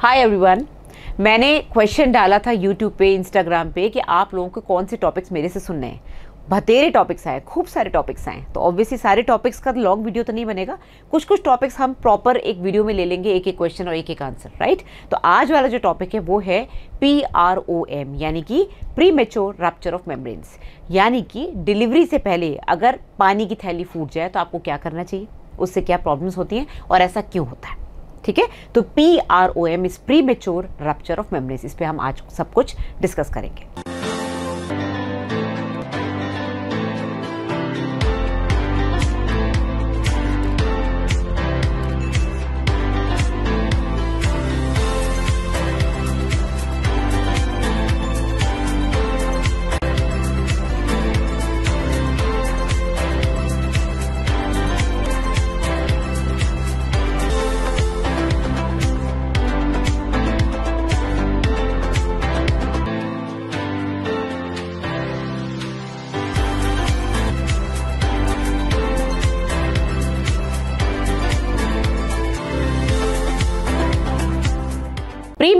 Hi everyone मैंने question डाला था यूट्यूब पे इंस्टाग्राम पे कि आप लोगों को कौन से टॉपिक्स मेरे से सुनने हैं बतेरे टॉपिक्स आए खूब सारे टॉपिक्स आए तो ऑब्वियसली सारे टॉपिक्स का लॉन्ग वीडियो तो नहीं बनेगा कुछ कुछ टॉपिक्स हम प्रॉपर एक वीडियो में ले लेंगे एक एक क्वेश्चन और एक एक आंसर राइट तो आज वाला जो टॉपिक है वो है पी आर ओ एम यानी कि premature rupture of membranes यानी कि डिलीवरी से पहले अगर पानी की थैली फूट जाए तो आपको क्या करना चाहिए उससे क्या प्रॉब्लम्स होती हैं और ऐसा क्यों होता है ठीक है तो P R O M is premature rupture of memories इस पर हम आज सब कुछ डिस्कस करेंगे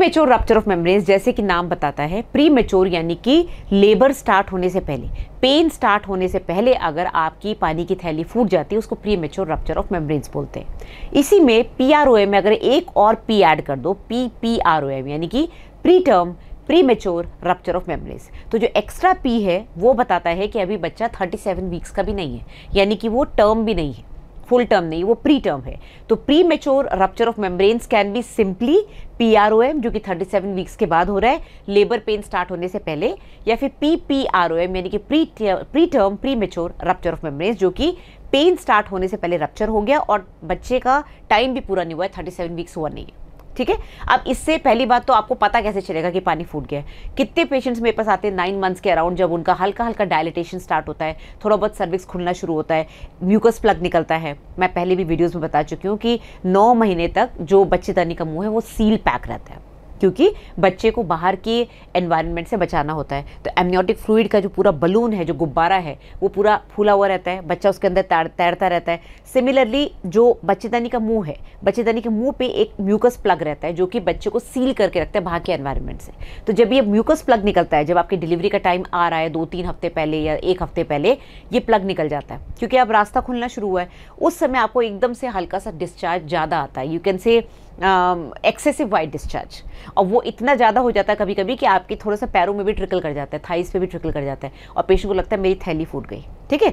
मेच्योर रप्चर ऑफ मेम्ब्रेन जैसे कि नाम बताता है प्री मेच्योर यानी कि लेबर स्टार्ट होने से पहले पेन स्टार्ट होने से पहले अगर आपकी पानी की थैली फूट जाती है उसको premature rupture of membranes बोलते हैं इसी में पी आर ओ एम अगर एक और पी ऐड कर दो P P R O M यानी कि preterm premature rupture of memories तो जो एक्स्ट्रा पी है वो बताता है कि अभी बच्चा 37 वीक्स का भी नहीं है यानी कि वो टर्म भी नहीं है फुल टर्म नहीं वो प्री टर्म है तो premature rupture of membranes can be simply P R O M जो कि 37 वीक्स के बाद हो रहा है लेबर पेन स्टार्ट होने से पहले या फिर P P R O M यानी कि pre preterm premature rupture of membranes जो कि पेन स्टार्ट होने से पहले रप्चर हो गया और बच्चे का टाइम भी पूरा नहीं हुआ है थर्टी सेवन वीक्स हुआ नहीं है ठीक है अब इससे पहली बात तो आपको पता कैसे चलेगा कि पानी फूट गया है कितने पेशेंट्स मेरे पास आते हैं नाइन मंथ्स के अराउंड जब उनका हल्का हल्का डायलिटेशन स्टार्ट होता है थोड़ा बहुत सर्विक्स खुलना शुरू होता है म्यूकस प्लग निकलता है मैं पहले भी वीडियोज़ में बता चुकी हूँ कि नौ महीने तक जो बच्चेदानी का मुँह है वो सील पैक रहता है क्योंकि बच्चे को बाहर के एनवायरनमेंट से बचाना होता है तो एमनियोटिक फ्लूड का जो पूरा बलून है जो गुब्बारा है वो पूरा फूला हुआ रहता है बच्चा उसके अंदर तैर तैरता रहता है सिमिलरली जो बच्चेदानी का मुंह है बच्चेदानी के मुंह पे एक म्यूकस प्लग रहता है जो कि बच्चे को सील करके रखता है बाहर के एन्वायरमेंट से तो जब ये म्यूकस प्लग निकलता है जब आपकी डिलीवरी का टाइम आ रहा है दो तीन हफ्ते पहले या एक हफ्ते पहले ये प्लग निकल जाता है क्योंकि अब रास्ता खुलना शुरू हुआ है उस समय आपको एकदम से हल्का सा डिस्चार्ज ज़्यादा आता है you can say excessive white discharge और वो इतना ज़्यादा हो जाता है कभी कभी कि आपके थोड़ा सा पैरों में भी ट्रिकल कर जाता है थाइस पे भी ट्रिकल कर जाता है और पेशेंट को लगता है मेरी थैली फूट गई ठीक है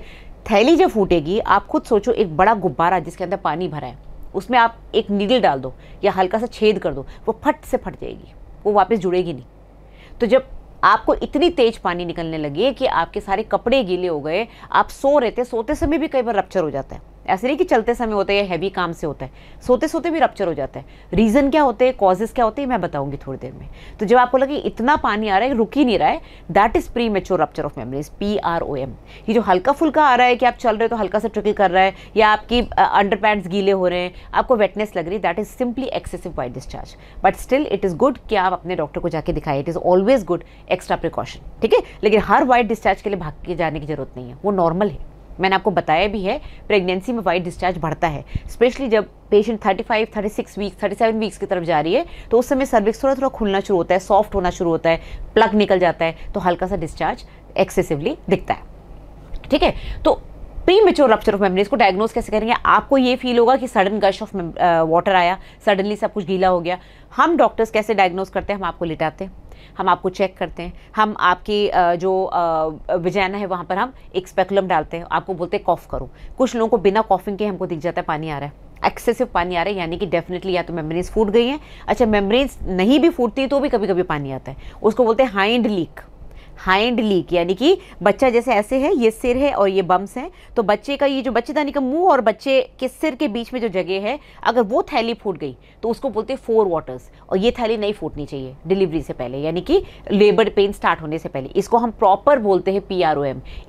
थैली जब फूटेगी आप खुद सोचो एक बड़ा गुब्बारा जिसके अंदर पानी भरा है उसमें आप एक नीडल डाल दो या हल्का सा छेद कर दो वो फट से फट जाएगी वो वापस जुड़ेगी नहीं तो जब आपको इतनी तेज पानी निकलने लगे कि आपके सारे कपड़े गीले हो गए आप सो रहे थे सोते समय भी कई बार रप्चर हो जाता है ऐसे नहीं कि चलते समय होता है हैवी काम से होता है सोते सोते भी रपच्चर हो जाता है रीज़न क्या होते हैं कॉजेज़ क्या होते हैं मैं बताऊंगी थोड़ी देर में तो जब आपको लगे इतना पानी आ रहा है रुक ही नहीं रहा है that is premature rupture of memories P R O M ये जो हल्का फुल्का आ रहा है कि आप चल रहे हो तो हल्का सा ट्रिकल कर रहा है या आपकी अंडर पैंट्स गीले हो रहे हैं आपको वेटनेस लग रही है that is simply excessive white discharge but still it is good कि आप अपने डॉक्टर को जाके दिखाएं it is always good extra precaution ठीक है लेकिन हर वाइट डिस्चार्ज के लिए भाग के जाने की जरूरत नहीं है वो नॉर्मल है मैंने आपको बताया भी है प्रेगनेंसी में वाइट डिस्चार्ज बढ़ता है स्पेशली जब पेशेंट 35, 36 वीक्स 37 वीक्स की तरफ जा रही है तो उस समय सर्विक्स थोड़ा थोड़ा खुलना शुरू होता है सॉफ्ट होना शुरू होता है प्लग निकल जाता है तो हल्का सा डिस्चार्ज एक्सेसिवली दिखता है ठीक है तो premature rupture of memory को डायग्नोज कैसे करेंगे आपको ये फील होगा कि सडन गश ऑफ वाटर आया सडनली सब कुछ गीला हो गया हम डॉक्टर्स कैसे डायग्नोज करते हैं हम आपको लिटाते हैं हम आपको चेक करते हैं हम आपकी जो विजैना है वहाँ पर हम एक स्पेकुलम डालते हैं आपको बोलते हैं कॉफ़ करो कुछ लोगों को बिना कॉफिंग के हमको दिख जाता है पानी आ रहा है एक्सेसिव पानी आ रहा है यानी कि डेफिनेटली या तो मेम्ब्रेन्स फूट गई हैं अच्छा मेम्ब्रेन्स नहीं भी फूटती तो भी कभी कभी पानी आता है उसको बोलते हैं हाइंड लीक हाइंड लीक यानी कि बच्चा जैसे ऐसे है ये सिर है और ये बम्स हैं तो बच्चे का ये जो बच्चेदानी का मुंह और बच्चे के सिर के बीच में जो जगह है अगर वो थैली फूट गई तो उसको बोलते हैं फोर वाटर्स और ये थैली नहीं फूटनी चाहिए डिलीवरी से पहले यानी कि लेबर पेन स्टार्ट होने से पहले इसको हम प्रॉपर बोलते हैं पी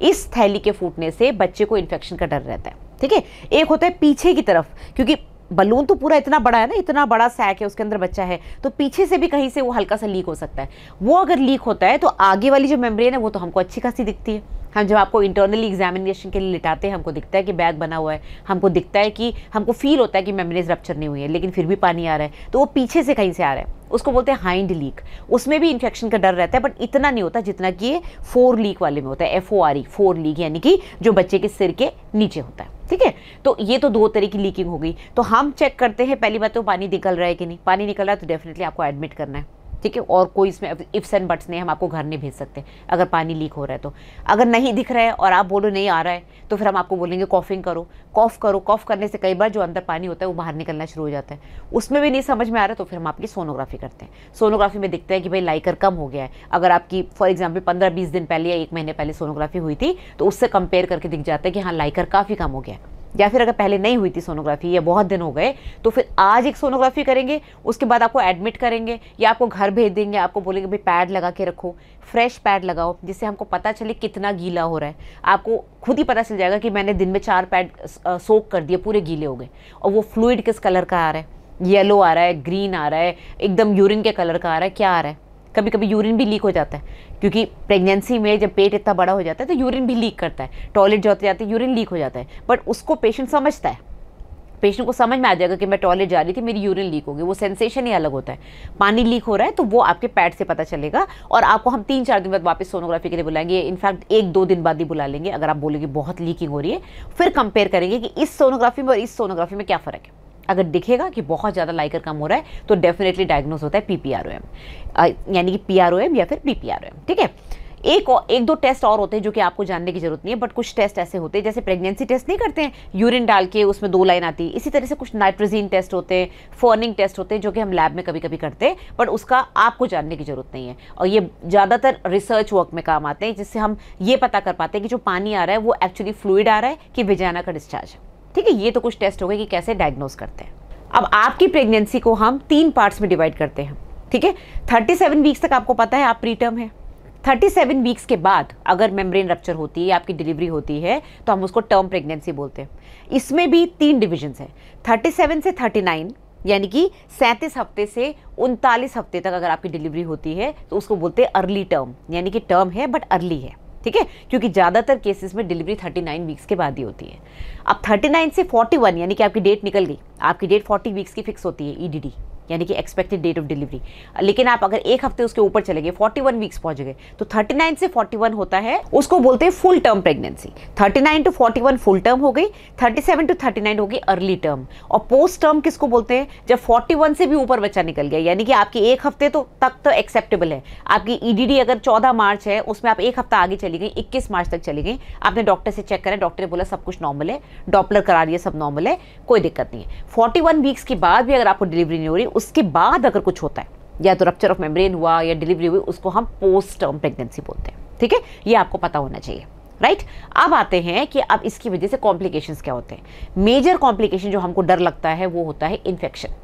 इस थैली के फूटने से बच्चे को इन्फेक्शन का डर रहता है ठीक है एक होता है पीछे की तरफ क्योंकि बलून तो पूरा इतना बड़ा है ना इतना बड़ा सैक है उसके अंदर बच्चा है तो पीछे से भी कहीं से वो हल्का सा लीक हो सकता है वो अगर लीक होता है तो आगे वाली जो मेम्ब्रेन है वो तो हमको अच्छी खासी दिखती है हम जब आपको इंटरनली एग्जामिनेशन के लिए लिटाते हैं हमको दिखता है कि बैग बना हुआ है हमको दिखता है कि हमको फील होता है कि मेमरीज रक्चर नहीं हुई है लेकिन फिर भी पानी आ रहा है तो वो पीछे से कहीं से आ रहा है उसको बोलते हैं हाइंड लीक उसमें भी इन्फेक्शन का डर रहता है बट इतना नहीं होता जितना कि ये फोर लीक वाले में होता है F O R E four leak यानी कि जो बच्चे के सिर के नीचे होता है ठीक है तो ये तो दो तरह की लीकिंग हो गई तो हम चेक करते हैं पहली बात तो पानी निकल रहा है कि नहीं पानी निकल रहा है तो डेफिनेटली आपको एडमिट करना है ठीक है और कोई इसमें इफ्स एंड बट्स नहीं हम आपको घर नहीं भेज सकते अगर पानी लीक हो रहा है तो अगर नहीं दिख रहा है और आप बोलो नहीं आ रहा है तो फिर हम आपको बोलेंगे कॉफिंग करो कॉफ़ करो कॉफ़ करने से कई बार जो अंदर पानी होता है वो बाहर निकलना शुरू हो जाता है उसमें भी नहीं समझ में आ रहा तो फिर हम आपकी सोनोग्राफी करते हैं सोनोग्राफी में दिखते हैं कि भाई लाइकर कम हो गया है अगर आपकी फॉर एग्जाम्पल पंद्रह बीस दिन पहले या एक महीने पहले सोनोग्राफी हुई थी तो उससे कंपेयर करके दिख जाता है कि हाँ लाइकर काफ़ी कम हो गया है या फिर अगर पहले नहीं हुई थी सोनोग्राफी या बहुत दिन हो गए तो फिर आज एक सोनोग्राफी करेंगे उसके बाद आपको एडमिट करेंगे या आपको घर भेज देंगे आपको बोलेंगे भाई पैड लगा के रखो फ्रेश पैड लगाओ जिससे हमको पता चले कितना गीला हो रहा है आपको खुद ही पता चल जाएगा कि मैंने दिन में चार पैड सोक कर दिए पूरे गीले हो गए और वो फ्लूड किस कलर का आ रहा है येलो आ रहा है ग्रीन आ रहा है एकदम यूरिन के कलर का आ रहा है क्या आ रहा है कभी कभी यूरिन भी लीक हो जाता है क्योंकि प्रेगनेंसी में जब पेट इतना बड़ा हो जाता है तो यूरिन भी लीक करता है टॉयलेट जाते जाते यूरिन लीक हो जाता है बट उसको पेशेंट समझता है पेशेंट को समझ में आ जाएगा कि मैं टॉयलेट जा रही थी मेरी यूरिन लीक होगी वो सेंसेशन ही अलग होता है पानी लीक हो रहा है तो वो आपके पैड से पता चलेगा और आपको हम तीन चार दिन बाद वापस सोनोग्राफी के लिए बुलाएंगे इनफैक्ट एक दो दिन बाद ही बुला लेंगे अगर आप बोलेंगे बहुत लीकिंग हो रही है फिर कंपेयर करेंगे कि इस सोनोग्राफी में और इस सोनोग्राफी में क्या फ़र्क है अगर दिखेगा कि बहुत ज़्यादा लाइकर कम हो रहा है तो डेफिनेटली डायग्नोज होता है P P R O M यानी कि पी आर ओ एम या फिर P P R O M ठीक है एक और एक दो टेस्ट और होते हैं जो कि आपको जानने की जरूरत नहीं है बट कुछ टेस्ट ऐसे होते हैं जैसे प्रेगनेंसी टेस्ट नहीं करते हैं यूरिन डाल के उसमें दो लाइन आती है इसी तरह से कुछ नाइट्रोजीन टेस्ट होते हैं फॉर्निंग टेस्ट होते हैं जो कि हम लैब में कभी कभी करते हैं बट उसका आपको जानने की जरूरत नहीं है और ये ज़्यादातर रिसर्च वर्क में काम आते हैं जिससे हम ये पता कर पाते हैं कि जो पानी आ रहा है वो एक्चुअली फ्लूड आ रहा है कि विजाना का डिस्चार्ज है ठीक है ये तो कुछ टेस्ट हो गए कि कैसे डायग्नोज करते हैं अब आपकी प्रेगनेंसी को हम तीन पार्ट्स में डिवाइड करते हैं ठीक है थर्टी सेवन वीक्स तक आपको पता है आप टर्म है थर्टी सेवन वीक्स के बाद अगर मेम्ब्रेन रक्चर होती है आपकी डिलीवरी होती है तो हम उसको टर्म प्रेगनेंसी बोलते हैं इसमें भी तीन डिविजन्स हैं थर्टी सेवन से थर्टी नाइन यानी कि सैंतीस हफ्ते से उनतालीस हफ्ते तक अगर आपकी डिलीवरी होती है तो उसको बोलते हैं अर्ली टर्म यानी कि टर्म है बट अर्ली है ठीक है क्योंकि ज़्यादातर केसेस में डिलीवरी 39 वीक्स के बाद ही होती है अब 39 से 41 यानी कि आपकी डेट निकल गई आपकी डेट 40 वीक्स की फिक्स होती है ईडीडी e यानी कि एक्सपेक्टेड डेट ऑफ डिलीवरी लेकिन आप अगर एक हफ्ते उसके ऊपर चले गए फोर्टी वन वीक्स पहुंच गए तो थर्टी नाइन से फोर्टी वन होता है उसको बोलते हैं full term pregnancy thirty nine to forty one full term हो गई thirty seven to thirty nine हो गई अर्ली टर्म और पोस्ट टर्म किसको बोलते हैं जब फोर्टी वन से भी ऊपर बच्चा निकल गया यानी कि आपकी एक हफ्ते तो तक तो एक्सेप्टेबल है आपकी ईडीडी e अगर चौदह मार्च है उसमें आप एक हफ्ता आगे चली गई इक्कीस मार्च तक चली गई आपने डॉक्टर से चेक करा डॉक्टर ने बोला सब कुछ नॉर्मल है डॉपलर करा रही है सब नॉर्मल है कोई दिक्कत नहीं है फोर्टी वीक्स के बाद भी अगर आपको डिलीवरी नहीं हो रही उसके बाद अगर कुछ होता है या तो रप्चर ऑफ मेम्ब्रेन हुआ या डिलीवरी हुई उसको हम पोस्ट टर्म प्रेगनेंसी बोलते हैं ठीक है ये आपको पता होना चाहिए राइट right? अब आते हैं कि अब इसकी वजह से कॉम्प्लिकेशंस क्या होते हैं मेजर कॉम्प्लिकेशन जो हमको डर लगता है वो होता है इन्फेक्शन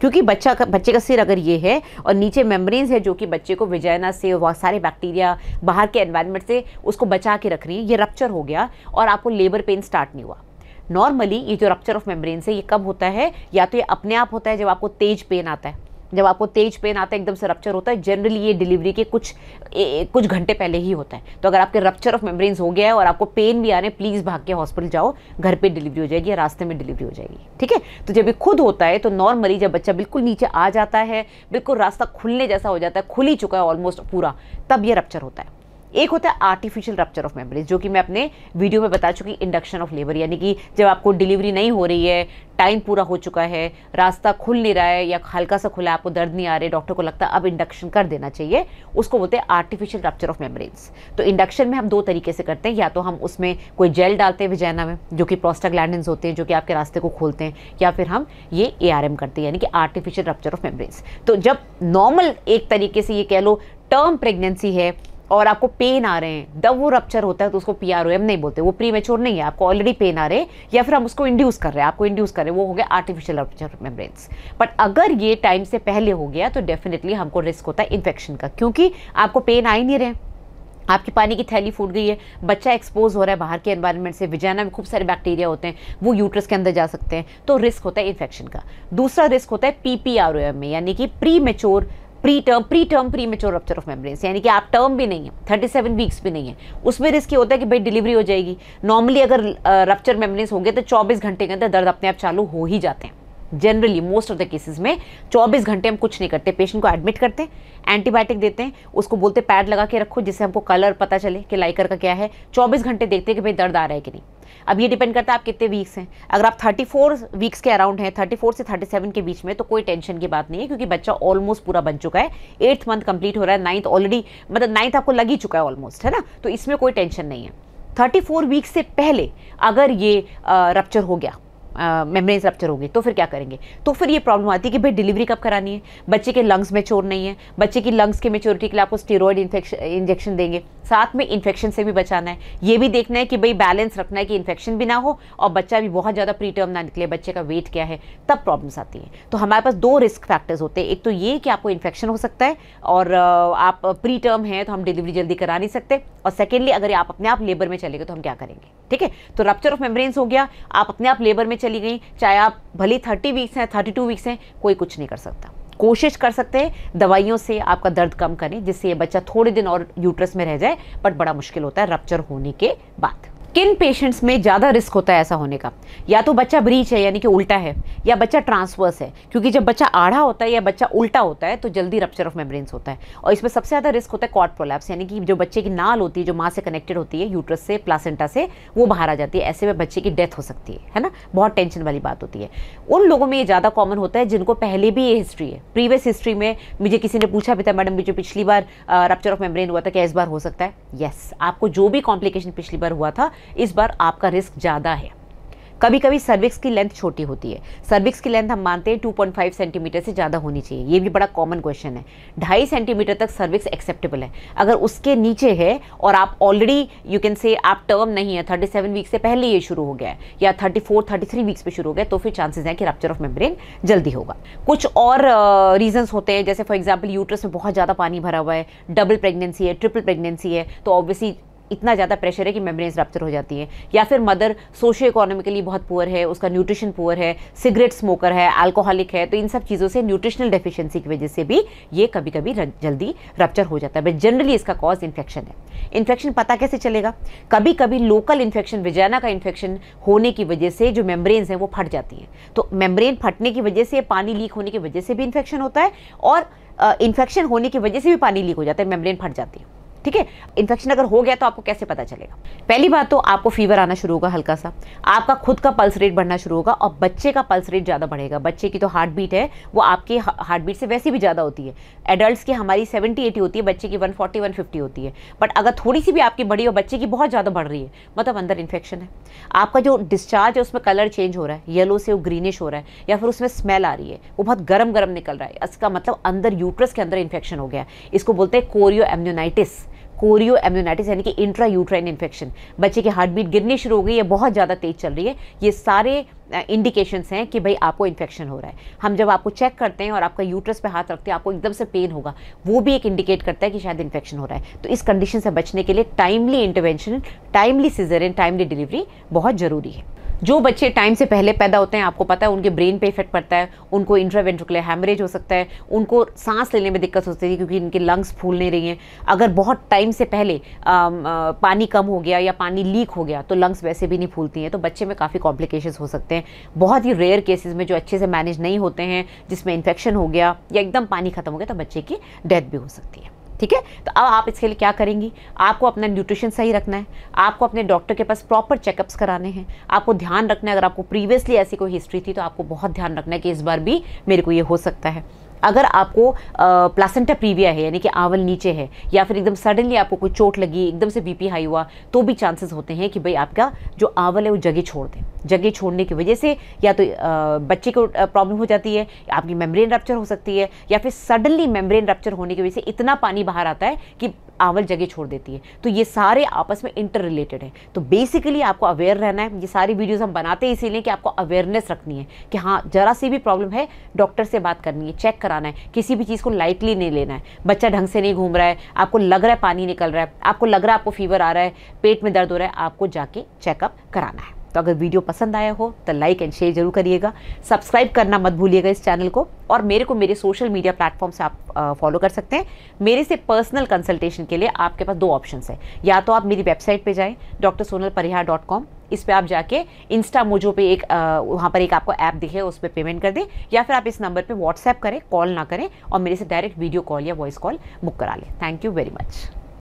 क्योंकि बच्चा का बच्चे का सिर अगर ये है और नीचे मेम्ब्रेन्स है जो कि बच्चे को विजयना से बहुत सारे बैक्टीरिया बाहर के एनवायरनमेंट से उसको बचा के रख रही है ये रप्चर हो गया और आपको लेबर पेन स्टार्ट नहीं हुआ नॉर्मली ये जो रक्चर ऑफ मेम्ब्रेन से ये कब होता है या तो ये अपने आप होता है जब आपको तेज पेन आता है जब आपको तेज पेन आता है एकदम से रप्चर होता है जनरली ये डिलीवरी के कुछ ए, कुछ घंटे पहले ही होता है तो अगर आपके रप्चर ऑफ मेम्ब्रेन्स हो गया है और आपको पेन भी आ रहे हैं प्लीज़ भाग के हॉस्पिटल जाओ घर पे डिलीवरी हो जाएगी या रास्ते में डिलीवरी हो जाएगी ठीक है तो जब ये खुद होता है तो नॉर्मली जब बच्चा बिल्कुल नीचे आ जाता है बिल्कुल रास्ता खुलने जैसा हो जाता है खुल ही चुका है ऑलमोस्ट पूरा तब ये रप्चर होता है एक होता है आर्टिफिशियल रप्चर ऑफ मेमोरीज जो कि मैं अपने वीडियो में बता चुकी इंडक्शन ऑफ लेबर यानी कि जब आपको डिलीवरी नहीं हो रही है टाइम पूरा हो चुका है रास्ता खुल नहीं रहा है या हल्का सा खुला है आपको दर्द नहीं आ रहा डॉक्टर को लगता है अब इंडक्शन कर देना चाहिए उसको बोलते हैं आर्टिफिशियल रप्चर ऑफ मेमोरीज तो इंडक्शन में हम दो तरीके से करते हैं या तो हम उसमें कोई जेल डालते हैं विजैना में जो कि प्रोस्टाग्लैंड होते हैं जो कि आपके रास्ते को खोलते हैं या फिर हम ये ए करते हैं यानी कि आर्टिफिशियल रप्चर ऑफ मेमरीज तो जब नॉर्मल एक तरीके से ये कह लो टर्म प्रेगनेंसी है और आपको पेन आ रहे हैं जब वो रप्चर होता है तो उसको पी आर ओ एम नहीं बोलते वो प्री मेच्योर नहीं है आपको ऑलरेडी पेन आ रहे हैं या फिर हम उसको इंड्यूस कर रहे हैं आपको इंड्यूस कर रहे हैं वो हो गया आर्टिफिशियल रप्चर मेम्ब्रेन्स बट अगर ये टाइम से पहले हो गया तो डेफिनेटली हमको रिस्क होता है इन्फेक्शन का क्योंकि आपको पेन आ ही नहीं रहे आपकी पानी की थैली फूट गई है बच्चा एक्सपोज हो रहा है बाहर के एनवायरनमेंट से विजाना में खूब सारे बैक्टीरिया होते हैं वो यूट्रस के अंदर जा सकते हैं तो रिस्क होता है इन्फेक्शन का दूसरा रिस्क होता है P P R O M में यानी कि premature preterm preterm premature rupture of membrane यानी कि आप टर्म भी नहीं है थर्टी सेवन वीक्स भी नहीं है उसमें रिस्क ये होता है कि भाई डिलीवरी हो जाएगी नॉर्मली अगर रप्चर मेम्ब्रेन्स होंगे तो चौबीस घंटे के अंदर दर्द अपने आप चालू हो ही जाते हैं generally most of the cases में 24 घंटे हम कुछ नहीं करते पेशेंट को एडमिट करते हैं एंटीबायोटिक देते हैं उसको बोलते पैड लगा के रखो जिससे हमको कलर पता चले कि लाइकर का क्या है 24 घंटे देखते हैं कि भाई दर्द आ रहा है कि नहीं अब ये डिपेंड करता है आप कितने वीक्स हैं अगर आप 34 वीक्स के अराउंड हैं 34 से 37 के बीच में तो कोई टेंशन की बात नहीं है क्योंकि बच्चा ऑलमोस्ट पूरा बन चुका है एट्थ मंथ कंप्लीट हो रहा है नाइन्थ ऑलरेडी मतलब नाइन्थ आपको लग ही चुका है ऑलमोस्ट है ना तो इसमें कोई टेंशन नहीं है 34 वीक्स से पहले अगर ये रप्चर हो गया मेम्ब्रेन रप्चर होगी तो फिर क्या करेंगे तो फिर ये प्रॉब्लम आती है कि भाई डिलीवरी कब करानी है बच्चे के लंग्स मेच्योर नहीं है बच्चे की लंग्स के मेच्योरिटी के लिए आपको स्टेरॉयड इंजेक्शन देंगे साथ में इन्फेक्शन से भी बचाना है ये भी देखना है कि भाई बैलेंस रखना है कि इन्फेक्शन भी ना हो और बच्चा भी बहुत ज़्यादा प्री टर्म ना निकले बच्चे का वेट क्या है तब प्रॉब्लम्स आती हैं तो हमारे पास दो रिस्क फैक्टर्स होते हैं एक तो ये कि आपको इन्फेक्शन हो सकता है और आप प्री टर्म हैं तो हम डिलीवरी जल्दी करा नहीं सकते और सेकेंडली अगर आप अपने आप लेबर में चले गए तो हम क्या करेंगे ठीक है तो रप्चर ऑफ मेम्ब्रेन्स हो गया आप अपने आप लेबर में चली गई चाहे आप भले थर्टी वीक्स हैं थर्टी टू वीक्स हैं कोई कुछ नहीं कर सकता कोशिश कर सकते हैं दवाइयों से आपका दर्द कम करें जिससे ये बच्चा थोड़े दिन और यूट्रस में रह जाए बट बड़ा मुश्किल होता है रप्चर होने के बाद किन पेशेंट्स में ज़्यादा रिस्क होता है ऐसा होने का या तो बच्चा ब्रीच है यानी कि उल्टा है या बच्चा ट्रांसवर्स है क्योंकि जब बच्चा आढ़ा होता है या बच्चा उल्टा होता है तो जल्दी रप्चर ऑफ मेम्ब्रेन्स होता है और इसमें सबसे ज़्यादा रिस्क होता है कॉट प्रोलैप्स यानी कि जो बच्चे की नाल होती है जो माँ से कनेक्टेड होती है यूट्रस से प्लासेंटा से वो बाहर आ जाती है ऐसे में बच्चे की डेथ हो सकती है है ना बहुत टेंशन वाली बात होती है उन लोगों में ये ज़्यादा कॉमन होता है जिनको पहले भी ये हिस्ट्री है प्रीवियस हिस्ट्री में मुझे किसी ने पूछा भी था मैडम मुझे पिछली बार रप्चर ऑफ मेम्ब्रेन हुआ था क्या इस बार हो सकता है येस आपको जो भी कॉम्प्लिकेशन पिछली बार हुआ था इस बार आपका रिस्क ज़्यादा है कभी कभी सर्विक्स की लेंथ छोटी होती है सर्विक्स की लेंथ हम मानते हैं 2.5 सेंटीमीटर से ज़्यादा होनी चाहिए ये भी बड़ा कॉमन क्वेश्चन है ढाई सेंटीमीटर तक सर्विक्स एक्सेप्टेबल है अगर उसके नीचे है और आप ऑलरेडी यू कैन से आप टर्म नहीं है 37 वीक से पहले ये शुरू हो गया है या 34 33 वीक्स पे शुरू हो गया तो फिर चांसेज हैं कि रप्चर ऑफ मेम्ब्रेन जल्दी होगा कुछ और रीजन्स uh, होते हैं जैसे फॉर एग्जाम्पल यूट्रस में बहुत ज़्यादा पानी भरा हुआ है डबल प्रेगनेंसी है ट्रिपल प्रेगनेंसी है तो ऑब्वियसली इतना ज़्यादा प्रेशर है कि मेमरीज रप्चर हो जाती हैं या फिर मदर सोशो इकोनॉमिकली बहुत पुअर है उसका न्यूट्रिशन पुअर है सिगरेट स्मोकर है अल्कोहलिक है तो इन सब चीज़ों से न्यूट्रिशनल डेफिशिएंसी की वजह से भी ये कभी कभी जल्दी रप्चर हो जाता है बट जनरली इसका कॉज इन्फेक्शन है इन्फेक्शन पता कैसे चलेगा कभी कभी लोकल इन्फेक्शन विजाना का इन्फेक्शन होने की वजह से जो मेम्ब्रेन्स हैं वो फट जाती हैं तो मेम्ब्रेन फटने की वजह से पानी लीक होने की वजह से भी इन्फेक्शन होता है और इन्फेक्शन होने की वजह से भी पानी लीक हो जाता है मेम्ब्रेन फट जाती है ठीक है इन्फेक्शन अगर हो गया तो आपको कैसे पता चलेगा पहली बात तो आपको फीवर आना शुरू होगा हल्का सा आपका खुद का पल्स रेट बढ़ना शुरू होगा और बच्चे का पल्स रेट ज़्यादा बढ़ेगा बच्चे की तो हार्ट बीट है वो आपके हार्ट बीट से वैसे भी ज़्यादा होती है एडल्ट की हमारी सेवेंटी एटी होती है बच्चे की वन फोर्टी वन फिफ्टी होती है बट अगर थोड़ी सी भी आपकी बढ़ी और बच्चे की बहुत ज़्यादा बढ़ रही है मतलब अंदर इन्फेक्शन है आपका जो डिस्चार्ज है उसमें कलर चेंज हो रहा है येलो से वो ग्रीनिश हो रहा है या फिर उसमें स्मेल आ रही है वो बहुत गर्म गर्म निकल रहा है इसका मतलब अंदर यूट्रस के अंदर इन्फेक्शन हो गया इसको बोलते हैं कोरियो एम्योनाइटिस कोरियो एम्यूनाइटिस यानी कि इंट्रा यूट्राइन इन्फेक्शन बच्चे की हार्ट बीट गिरनी शुरू हो गई है बहुत ज़्यादा तेज चल रही है ये सारे इंडिकेशंस हैं कि भाई आपको इन्फेक्शन हो रहा है हम जब आपको चेक करते हैं और आपका यूट्रस पे हाथ रखते हैं आपको एकदम से पेन होगा वो भी एक इंडिकेट करता है कि शायद इन्फेक्शन हो रहा है तो इस कंडीशन से बचने के लिए timely intervention timely caesar and timely delivery बहुत ज़रूरी है जो बच्चे टाइम से पहले पैदा होते हैं आपको पता है उनके ब्रेन पे इफेक्ट पड़ता है उनको इंट्रावेंट्रिकुलर हैमरेज हो सकता है उनको सांस लेने में दिक्कत होती है क्योंकि इनके लंग्स फूल नहीं रही हैं अगर बहुत टाइम से पहले आ, आ, पानी कम हो गया या पानी लीक हो गया तो लंग्स वैसे भी नहीं फूलती हैं तो बच्चे में काफ़ी कॉम्प्लिकेशन हो सकते हैं बहुत ही रेयर केसेज में जो अच्छे से मैनेज नहीं होते हैं जिसमें इन्फेक्शन हो गया या एकदम पानी ख़त्म हो गया तो बच्चे की डेथ भी हो सकती है ठीक है तो अब आप इसके लिए क्या करेंगी आपको अपना न्यूट्रिशन सही रखना है आपको अपने डॉक्टर के पास प्रॉपर चेकअप्स कराने हैं आपको ध्यान रखना है अगर आपको प्रीवियसली ऐसी कोई हिस्ट्री थी तो आपको बहुत ध्यान रखना है कि इस बार भी मेरे को ये हो सकता है अगर आपको प्लासेंटा प्रीविया है यानी कि आवल नीचे है या फिर एकदम सडनली आपको कोई चोट लगी एकदम से बीपी हाई हुआ तो भी चांसेस होते हैं कि भाई आपका जो आवल है वो जगह छोड़ दें जगह छोड़ने की वजह से या तो बच्चे को प्रॉब्लम हो जाती है आपकी मेम्ब्रेन रप्चर हो सकती है या फिर सडनली मेम्ब्रेन रप्चर होने की वजह से इतना पानी बाहर आता है कि आवल जगह छोड़ देती है तो ये सारे आपस में इंटर रिलेटेड है तो बेसिकली आपको अवेयर रहना है ये सारी वीडियोज़ हम बनाते हैं इसीलिए कि आपको अवेयरनेस रखनी है कि हाँ जरा सी भी प्रॉब्लम है डॉक्टर से बात करनी है चेक कराना है किसी भी चीज़ को लाइटली नहीं लेना है बच्चा ढंग से नहीं घूम रहा है आपको लग रहा है पानी निकल रहा है आपको लग रहा है आपको फीवर आ रहा है पेट में दर्द हो रहा है आपको जाके चेकअप कराना है तो अगर वीडियो पसंद आया हो तो लाइक एंड शेयर जरूर करिएगा सब्सक्राइब करना मत भूलिएगा इस चैनल को और मेरे को मेरे सोशल मीडिया प्लेटफॉर्म से आप फॉलो कर सकते हैं मेरे से पर्सनल कंसल्टेशन के लिए आपके पास दो ऑप्शन है या तो आप मेरी वेबसाइट पर जाएँ doctor Sonal Parihar dot com इस पर आप जाके इंस्टा मोजो पे एक वहाँ पर एक आपको ऐप दिखे उस पर पे पेमेंट कर दें या फिर आप इस नंबर पे व्हाट्सएप करें कॉल ना करें और मेरे से डायरेक्ट वीडियो कॉल या वॉइस कॉल बुक करा लें थैंक यू वेरी मच